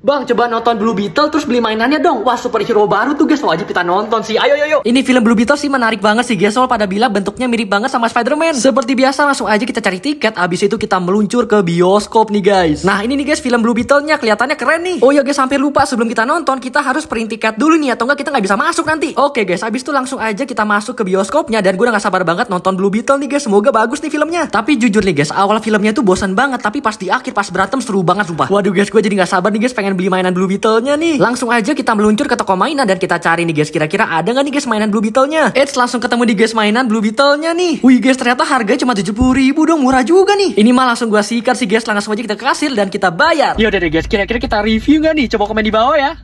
Bang, coba nonton Blue Beetle terus beli mainannya dong. Wah, superhero baru tuh guys, wajib kita nonton sih. Ayo, ayo, ayo. Ini film Blue Beetle sih menarik banget sih guys, soal pada bilang bentuknya mirip banget sama Spider-Man. Seperti biasa, langsung aja kita cari tiket, abis itu kita meluncur ke bioskop nih guys. Nah, ini nih guys, film Blue Beetle-nya kelihatannya keren nih. Oh ya guys, sampai lupa sebelum kita nonton, kita harus print tiket dulu nih, atau enggak kita nggak bisa masuk nanti. Oke guys, abis itu langsung aja kita masuk ke bioskopnya, dan gue udah gak sabar banget nonton Blue Beetle nih guys, semoga bagus nih filmnya. Tapi jujur nih guys, awal filmnya tuh bosan banget, tapi pas di akhir, pas berantem seru banget sumpah. Waduh guys, gue jadi nggak sabar nih guys, pengen pengen beli mainan Blue Beetle-nya nih. Langsung aja kita meluncur ke toko mainan dan kita cari nih guys kira-kira ada nggak nih guys mainan Blue Beetle-nya. Eits langsung ketemu di guys mainan Blue Beetle-nya nih. Wih guys ternyata harga cuma 70 ribu dong murah juga nih. Ini mah langsung gua sikat sih guys langsung aja kita ke kasir dan kita bayar. Yaudah deh guys kira-kira kita review nggak nih? Coba komen di bawah ya.